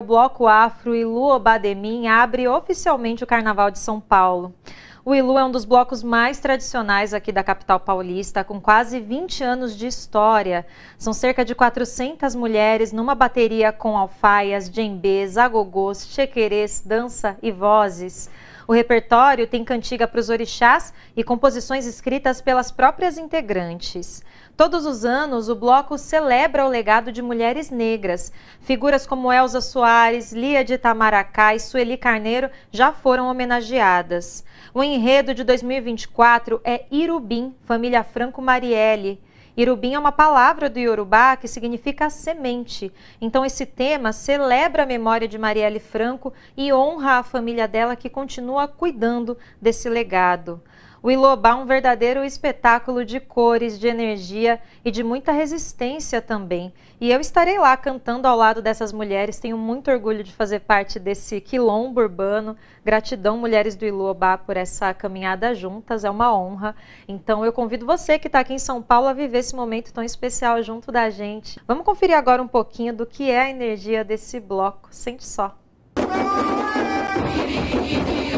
O Bloco Afro Ilu Obademin abre oficialmente o Carnaval de São Paulo. O Ilu é um dos blocos mais tradicionais aqui da capital paulista, com quase 20 anos de história. São cerca de 400 mulheres numa bateria com alfaias, djembês, agogôs, chequerês, dança e vozes. O repertório tem cantiga para os orixás e composições escritas pelas próprias integrantes. Todos os anos, o bloco celebra o legado de mulheres negras. Figuras como Elza Soares, Lia de Itamaracá e Sueli Carneiro já foram homenageadas. O enredo de 2024 é Irubim, família Franco Marielle. Irubim é uma palavra do Yorubá que significa semente. Então esse tema celebra a memória de Marielle Franco e honra a família dela que continua cuidando desse legado o Ilobá é um verdadeiro espetáculo de cores, de energia e de muita resistência também. E eu estarei lá cantando ao lado dessas mulheres. Tenho muito orgulho de fazer parte desse quilombo urbano. Gratidão, mulheres do Ilobá, por essa caminhada juntas. É uma honra. Então eu convido você que está aqui em São Paulo a viver esse momento tão especial junto da gente. Vamos conferir agora um pouquinho do que é a energia desse bloco. Sente só. Música